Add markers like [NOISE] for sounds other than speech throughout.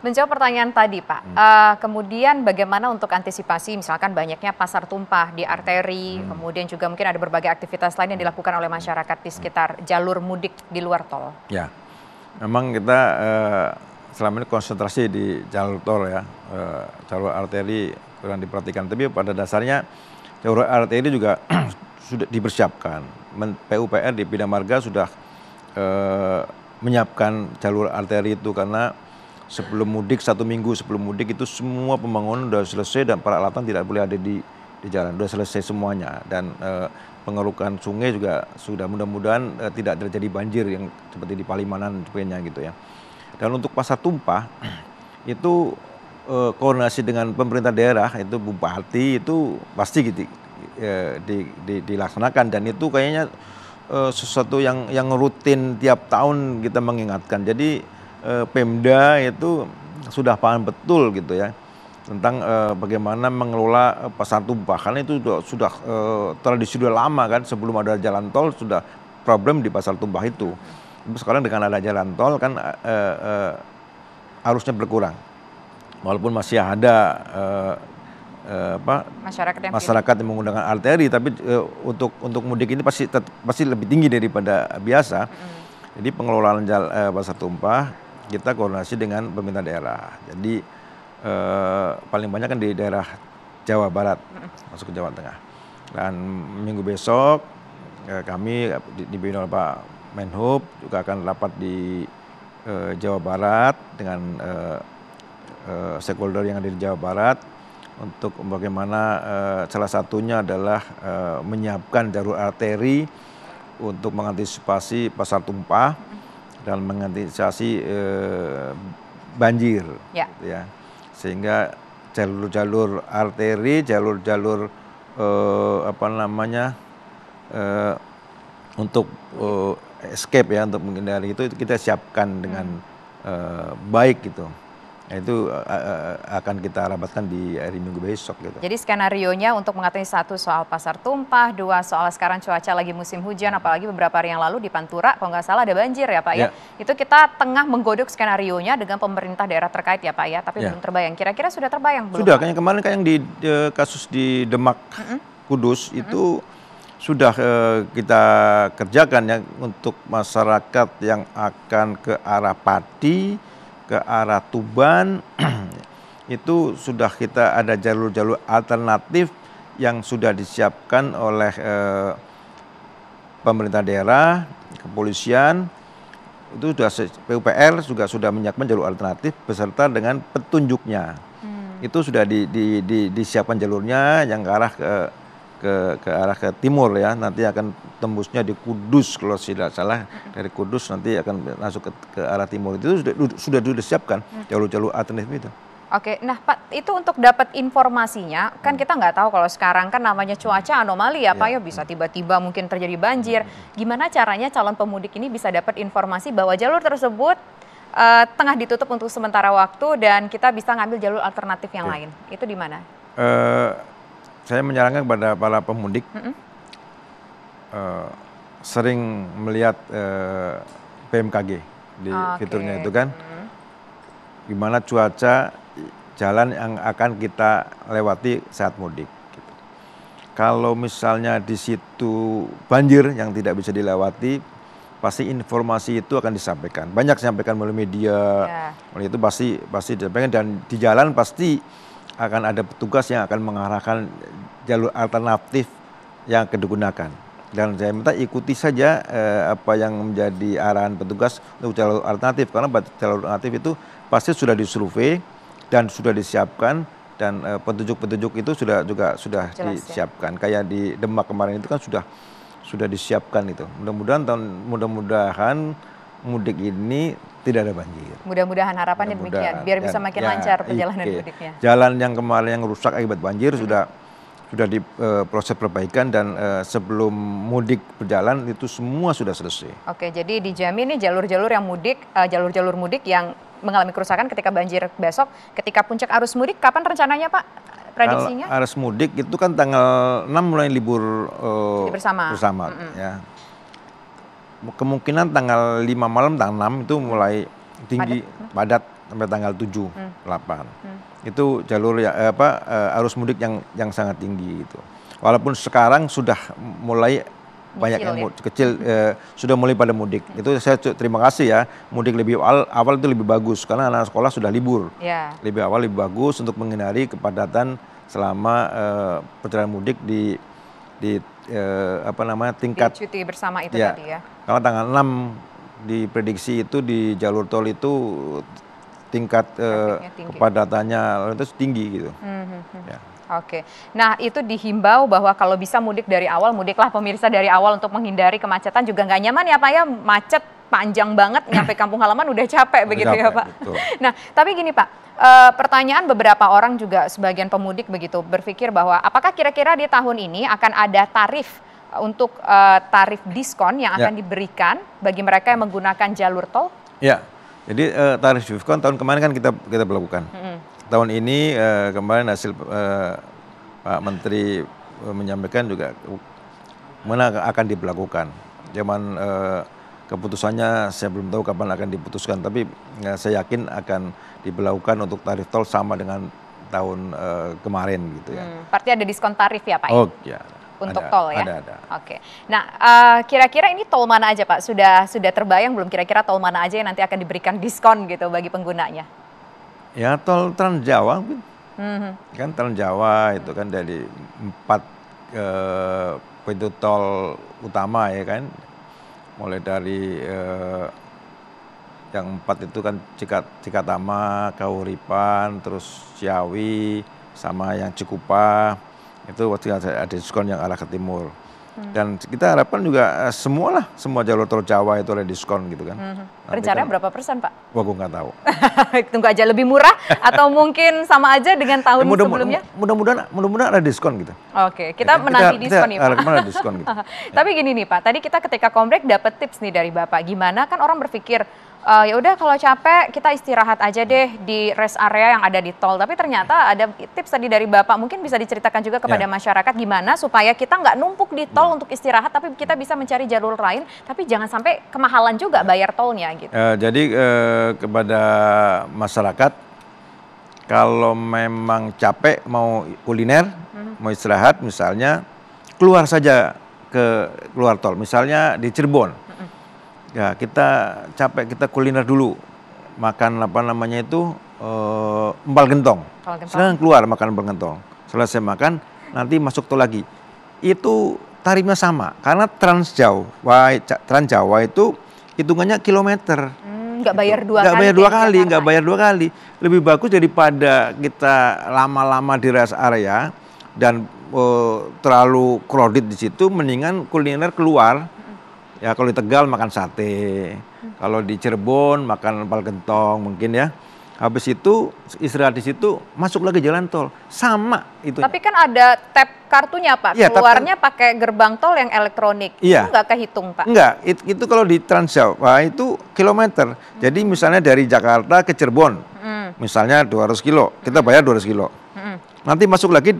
Menjawab pertanyaan tadi, Pak. Hmm. Uh, kemudian bagaimana untuk antisipasi misalkan banyaknya pasar tumpah di arteri, hmm. kemudian juga mungkin ada berbagai aktivitas lain yang hmm. dilakukan oleh masyarakat di sekitar jalur mudik di luar tol. Ya. Memang kita uh, selama ini konsentrasi di jalur tol ya. Uh, jalur arteri kurang diperhatikan, tapi pada dasarnya jalur arteri juga [CLEARS THROAT] sudah dipersiapkan. PUPR di Pidamarga Marga sudah uh, menyiapkan jalur arteri itu karena sebelum mudik satu minggu sebelum mudik itu semua pembangunan sudah selesai dan peralatan tidak boleh ada di di jalan sudah selesai semuanya dan e, pengerukan sungai juga sudah mudah-mudahan e, tidak terjadi banjir yang seperti di Palimanan sebagainya gitu ya dan untuk pasar tumpah [CLEARS THROAT] itu e, koordinasi dengan pemerintah daerah itu bupati itu pasti gitu di, di, dilaksanakan dan itu kayaknya e, sesuatu yang yang rutin tiap tahun kita mengingatkan jadi eh, Pemda itu sudah paham betul gitu ya tentang eh, bagaimana mengelola eh, pasar tumpah karena itu sudah, sudah eh, tradisi sudah lama kan sebelum ada jalan tol sudah problem di pasar tumpah itu. Sekarang dengan ada jalan tol kan eh, eh, arusnya berkurang walaupun masih ada eh, eh, apa masyarakat yang, masyarakat yang menggunakan arteri tapi eh, untuk untuk mudik ini pasti pasti lebih tinggi daripada biasa. Mm. Jadi pengelolaan jal, eh, pasar tumpah kita koordinasi dengan pemerintah daerah. Jadi eh, paling banyak kan di daerah Jawa Barat, masuk ke Jawa Tengah. Dan minggu besok eh, kami dibimbing oleh Pak Menhub juga akan rapat di eh, Jawa Barat dengan eh, eh, stakeholder yang ada di Jawa Barat untuk bagaimana eh, salah satunya adalah eh, menyiapkan jalur arteri untuk mengantisipasi pasar tumpah dalam mengantisipasi eh, banjir ya. Gitu ya sehingga jalur-jalur arteri jalur-jalur eh, apa namanya eh, untuk eh, escape ya untuk menghindari itu kita siapkan dengan hmm. eh, baik gitu Nah, itu eh, eh, eh, akan kita rapatkan di hari Minggu besok gitu. Jadi skenario nya untuk mengatasi satu soal pasar tumpah, dua soal sekarang cuaca lagi musim hujan, apalagi beberapa hari yang lalu di Pantura kalau nggak salah ada banjir ya Pak ya. ya. Itu kita tengah menggodok skenario nya dengan pemerintah daerah terkait ya Pak ya, tapi ya. belum terbayang. Kira-kira sudah terbayang belum? Sudah, kayak kemarin kayak yang di de, kasus di Demak, mm -hmm. Kudus itu mm -hmm. sudah eh, kita kerjakan ya untuk masyarakat yang akan ke arah Pati ke arah Tuban [CLEARS THROAT] itu sudah kita ada jalur-jalur alternatif yang sudah disiapkan oleh eh, pemerintah daerah, kepolisian itu sudah PUPR juga sudah menyiapkan jalur alternatif beserta dengan petunjuknya. Hmm. Itu sudah di, di, di, disiapkan jalurnya yang ke arah ke ke ke arah ke timur ya nanti akan tembusnya di Kudus kalau tidak salah dari Kudus nanti akan masuk ke, ke arah timur itu sudah sudah sudah disiapkan mm. jalur-jalur alternatif itu. Oke, nah Pak, itu untuk dapat informasinya, kan mm. kita nggak tahu kalau sekarang kan namanya cuaca anomali ya, ya. Pak, iya. ya bisa tiba-tiba mungkin terjadi banjir. Mm. Gimana caranya calon pemudik ini bisa dapat informasi bahwa jalur tersebut uh, tengah ditutup untuk sementara waktu dan kita bisa ngambil jalur alternatif yang ya. lain? Itu di mana? Uh, saya menyarankan kepada para pemudik mm -hmm. uh, sering melihat uh, eh, PMKG di ah, okay. fiturnya itu kan, mm. gimana cuaca jalan yang akan kita lewati saat mudik. Gitu. Kalau misalnya di situ banjir yang tidak bisa dilewati, pasti informasi itu akan disampaikan. Banyak disampaikan melalui media, yeah. Ya. itu pasti pasti disampaikan dan di jalan pasti akan ada petugas yang akan mengarahkan jalur alternatif yang akan digunakan. Dan saya minta ikuti saja eh, apa yang menjadi arahan petugas untuk jalur alternatif karena jalur alternatif itu pasti sudah disurvei dan sudah disiapkan dan eh, petunjuk-petunjuk itu sudah juga sudah Jelas, ya. disiapkan. Ya? Kayak di Demak kemarin itu kan sudah sudah disiapkan itu. Mudah-mudahan mudah-mudahan mudik ini tidak ada banjir. Mudah-mudahan harapannya Mudah demikian, biar bisa makin ya, lancar perjalanan okay. Iya. mudiknya. Jalan yang kemarin yang rusak akibat banjir hmm. sudah sudah diproses eh, uh, perbaikan dan uh, sebelum mudik berjalan itu semua sudah selesai. Oke, jadi dijamin nih jalur-jalur yang mudik, eh, jalur-jalur uh, mudik yang mengalami kerusakan ketika banjir besok, ketika puncak arus mudik kapan rencananya Pak? Prediksinya? Arus mudik itu kan tanggal 6 mulai libur uh, bersama. bersama mm -hmm. ya kemungkinan tanggal 5 malam tanggal 6 itu mulai tinggi padat, padat sampai tanggal 7 hmm. 8. Hmm. Itu jalur ya eh, apa eh, arus mudik yang yang sangat tinggi itu. Walaupun sekarang sudah mulai banyak yang ya? kecil eh, sudah mulai pada mudik. Hmm. Itu saya terima kasih ya. Mudik lebih awal, awal itu lebih bagus karena anak sekolah sudah libur. Yeah. Lebih awal lebih bagus untuk menghindari kepadatan selama eh, perjalanan mudik di di eh, apa namanya tingkat di cuti bersama itu ya, tadi ya. Kalau tanggal 6 diprediksi itu di jalur tol itu tingkat eh, kepadatannya itu tinggi gitu. Mm -hmm. ya. Oke, nah itu dihimbau bahwa kalau bisa mudik dari awal, mudiklah pemirsa dari awal untuk menghindari kemacetan juga nggak nyaman ya Pak ya, macet panjang banget nyampe kampung halaman udah capek udah begitu ya, capek, ya Pak. Betul. Nah, tapi gini Pak, e, pertanyaan beberapa orang juga sebagian pemudik begitu berpikir bahwa apakah kira-kira di tahun ini akan ada tarif eh, untuk e, tarif diskon yang akan ya. diberikan bagi mereka yang menggunakan jalur tol? Ya. Jadi e, tarif diskon tahun kemarin kan kita kita berlakukan. -hmm. Tahun ini e, kemarin hasil e, Pak Menteri menyampaikan juga mana akan diberlakukan. Zaman e, keputusannya saya belum tahu kapan akan diputuskan tapi ya, saya yakin akan diberlakukan untuk tarif tol sama dengan tahun uh, kemarin gitu ya. Hmm, berarti ada diskon tarif ya Pak? Ya? Oh ya. Untuk ada, tol ya. Ada ada. Oke. Nah eh, kira-kira uh, ini tol mana aja Pak? Sudah sudah terbayang belum kira-kira tol mana aja yang nanti akan diberikan diskon gitu bagi penggunanya? Ya tol Trans Jawa hmm. kan Trans Jawa itu kan dari empat uh, pintu tol utama ya kan mulai dari eh, yang empat itu kan Cikat, Cikatama, kauripan terus Ciawi, sama yang Cikupa, itu waktu itu ada diskon yang arah ke timur. Hmm. Dan kita harapkan juga eh, semualah semua jalur tol Jawa itu ada diskon gitu kan. Hmm. Rencananya kan- berapa persen Pak? Wah gue nggak tahu. [LAUGHS] Tunggu aja lebih murah atau mungkin sama aja dengan tahun mudah, sebelumnya? Mudah-mudahan mudah-mudahan ada diskon gitu. Oke, ya kita ya, menanti kita, diskon kita, nih Pak. Kita diskon ya, gitu. [LAUGHS] Tapi gini nih Pak, tadi kita ketika kombrek dapat tips nih dari Bapak, gimana kan orang berpikir uh, ya udah kalau capek kita istirahat aja deh di rest area yang ada di tol. Tapi ternyata ada tips tadi dari Bapak mungkin bisa diceritakan juga kepada ya. masyarakat gimana supaya kita nggak numpuk di tol hmm. untuk istirahat tapi kita bisa mencari jalur lain tapi jangan sampai kemahalan juga ya. bayar tolnya gitu. Uh, jadi uh, kepada masyarakat kalau memang capek mau kuliner, hmm. mau istirahat misalnya keluar saja ke keluar tol. Misalnya di Cirebon ya kita capek kita kuliner dulu makan apa namanya itu uh, empal gentong. gentong. Sekarang keluar makan empal gentong. Selesai makan nanti masuk tol lagi. Itu tarifnya sama karena Trans Jawa Trans Jawa itu hitungannya kilometer. Hmm, bayar gitu. dua nggak kali. bayar dua kali, nggak bayar dua kali. Lebih bagus daripada kita lama-lama di rest area dan uh, terlalu crowded di situ mendingan kuliner keluar Ya kalau di Tegal makan sate, kalau di Cirebon makan empal gentong mungkin ya. Habis itu istirahat di situ masuk lagi jalan tol. Sama itu. Tapi kan ada tap kartunya Pak. Ya, Keluarnya kan, pakai gerbang tol yang elektronik. Ya. Itu iya. nggak kehitung Pak? Nggak. It, itu kalau di Transjawa itu kilometer. Hmm. Jadi misalnya dari Jakarta ke Cirebon. Hmm. Misalnya 200 kilo. Kita bayar 200 kilo. Hmm. Nanti masuk lagi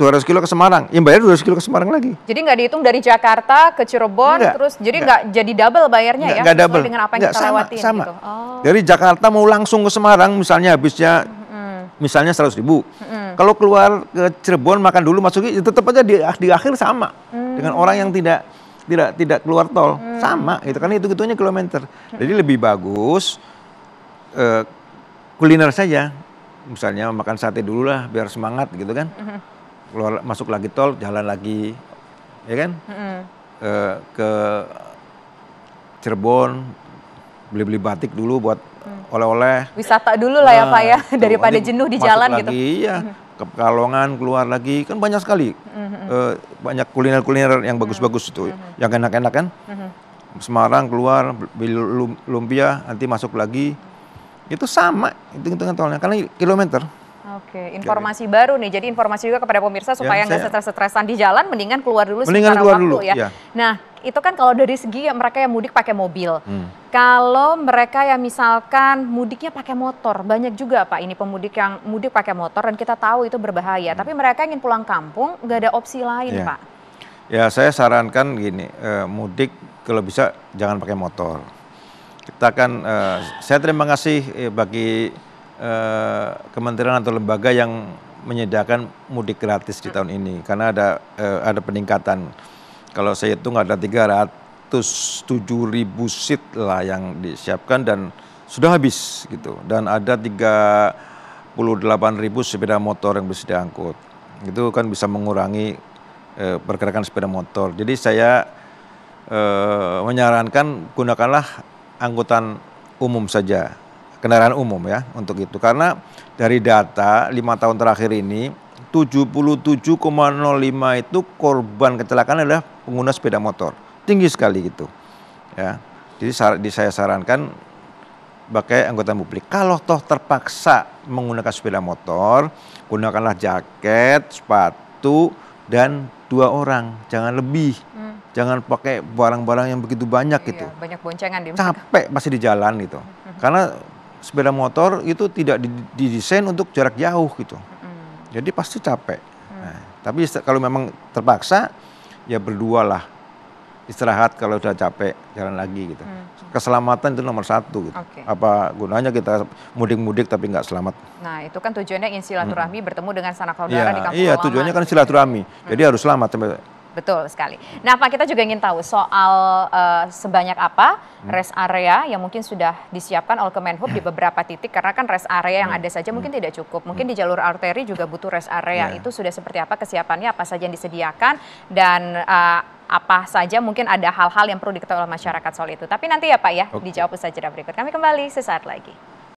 200 kilo ke Semarang, yang bayar 200 kilo ke Semarang lagi. Jadi nggak dihitung dari Jakarta ke Cirebon, enggak, terus jadi nggak jadi double bayarnya enggak, ya? Nggak double. Dengan apa yang enggak, kita sama, lewatin sama. gitu. Oh. Dari Jakarta mau langsung ke Semarang, misalnya habisnya hmm. misalnya 100 ribu. Hmm. Kalau keluar ke Cirebon makan dulu masukin, ya tetap aja di, di akhir sama hmm. dengan orang yang tidak tidak tidak keluar tol hmm. sama itu kan itu gitunya kilometer mm. jadi lebih bagus uh, kuliner saja misalnya makan sate dulu lah biar semangat gitu kan hmm keluar masuk lagi tol jalan lagi ya kan mm-hmm. ke Cirebon beli-beli batik dulu buat mm. oleh-oleh wisata dulu lah ya, nah, ya pak ya gitu. daripada jenuh di jalan gitu. lagi, gitu iya ke Pekalongan keluar lagi kan banyak sekali mm-hmm. e, banyak kuliner-kuliner yang bagus-bagus itu mm-hmm. yang enak-enak kan mm-hmm. Semarang keluar beli lumpia nanti masuk lagi itu sama hitung-hitungan tolnya karena kilometer Oke, informasi Jadi. baru nih. Jadi informasi juga kepada pemirsa ya, supaya nggak ya, stres-stresan di jalan, mendingan keluar dulu mendingan waktu dulu, ya. ya. Nah, itu kan kalau dari segi ya mereka yang mudik pakai mobil. Hmm. Kalau mereka yang misalkan mudiknya pakai motor, banyak juga Pak ini pemudik yang mudik pakai motor dan kita tahu itu berbahaya. Hmm. Tapi mereka ingin pulang kampung, nggak ada opsi lain ya. Pak. Ya, saya sarankan gini, eh, mudik kalau bisa jangan pakai motor. Kita kan, eh, saya terima kasih eh, bagi Eh, kementerian atau lembaga yang menyediakan mudik gratis di tahun ini karena ada uh, ada peningkatan. Kalau saya hitung ada 307 ribu seat lah yang disiapkan dan sudah habis gitu dan ada 38 ribu sepeda motor yang bisa diangkut itu kan bisa mengurangi uh, pergerakan sepeda motor. Jadi saya uh, menyarankan gunakanlah angkutan umum saja kendaraan umum ya untuk itu karena dari data lima tahun terakhir ini 77,05 itu korban kecelakaan adalah pengguna sepeda motor tinggi sekali gitu ya jadi saya sarankan pakai anggota publik kalau toh terpaksa menggunakan sepeda motor gunakanlah jaket sepatu dan dua orang, jangan lebih. Hmm. Jangan pakai barang-barang yang begitu banyak iya, gitu. Banyak boncengan di Capek pasti di jalan gitu. Hmm. Karena sepeda motor itu tidak didesain untuk jarak jauh gitu. Hmm. Jadi pasti capek. Hmm. Nah, tapi kalau memang terpaksa ya berdua lah istirahat kalau sudah capek jalan lagi gitu. Hmm. Keselamatan itu nomor satu. Gitu. Okay. Apa gunanya kita mudik-mudik tapi nggak selamat? Nah itu kan tujuannya ingin silaturahmi hmm. bertemu dengan sanak saudara ya, di kampung Iya tujuannya kan silaturahmi. Gitu. Jadi harus selamat Betul sekali. Nah, Pak, kita juga ingin tahu soal uh, sebanyak apa hmm. rest area yang mungkin sudah disiapkan oleh Kemenhub di hmm. beberapa titik karena kan rest area yang hmm. ada saja mungkin tidak cukup. Mungkin di jalur arteri juga butuh rest area. Yeah. Itu sudah seperti apa kesiapannya, apa saja yang disediakan dan uh, apa saja mungkin ada hal-hal yang perlu diketahui oleh masyarakat soal itu. Tapi nanti ya Pak ya, okay. dijawab usai jeda berikut. Kami kembali sesaat lagi.